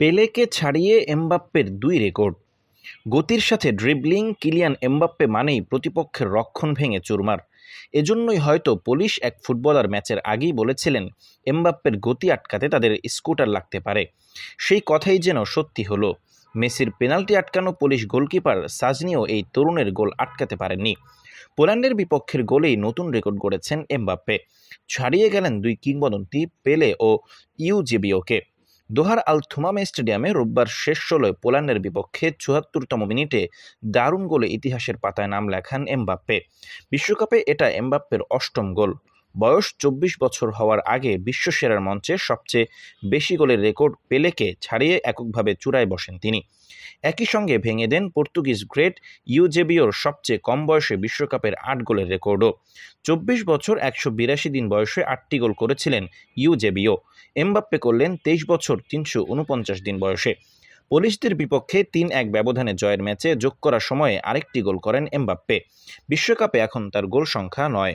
পেলেকে ছাড়িয়ে এমবাপ্পের দুই রেকর্ড গতির সাথে ড্রিবলিং কিলিয়ান এমবাপ্পে মানেই প্রতিপক্ষের রক্ষণ ভেঙে চুরমার এজন্যই হয়তো পুলিশ এক ফুটবলার ম্যাচের আগেই বলেছিলেন এমবাপ্পের গতি আটকাতে তাদের স্কুটার লাগতে পারে সেই কথাই যেন সত্যি হলো মেসির পেনাল্টি আটকানো পুলিশ গোলকিপার সাজনিও এই তরুণের গোল আটকাতে পারেননি পোল্যান্ডের বিপক্ষের গোলেই নতুন রেকর্ড গড়েছেন এমবাপ্পে ছাড়িয়ে গেলেন দুই কিংবদন্তি পেলে ও ইউজেবিওকে দোহার আল থুমামে স্টেডিয়ামে রোববার শেষ ষোলোয় পোল্যান্ডের বিপক্ষে চুয়াত্তরতম মিনিটে দারুণ গোলে ইতিহাসের পাতায় নাম লেখান এমবাপ্পে বিশ্বকাপে এটা এমবাপ্পের অষ্টম গোল বয়স চব্বিশ বছর হওয়ার আগে বিশ্বসেরার মঞ্চে সবচেয়ে বেশি গোলের রেকর্ড পেলেকে ছাড়িয়ে এককভাবে চূড়ায় বসেন তিনি একই সঙ্গে ভেঙে দেন পর্তুগিজ গ্রেট ইউজেবিওর সবচেয়ে কম বয়সে বিশ্বকাপের আট গোলের রেকর্ডও চব্বিশ বছর একশো বিরাশি দিন বয়সে আটটি গোল করেছিলেন ইউজেবিও এমবাপ্পে করলেন তেইশ বছর তিনশো উনপঞ্চাশ দিন বয়সে পুলিশদের বিপক্ষে তিন এক ব্যবধানে জয়ের ম্যাচে যোগ করার সময়ে আরেকটি গোল করেন এমবাপ্পে বিশ্বকাপে এখন তার গোল সংখ্যা নয়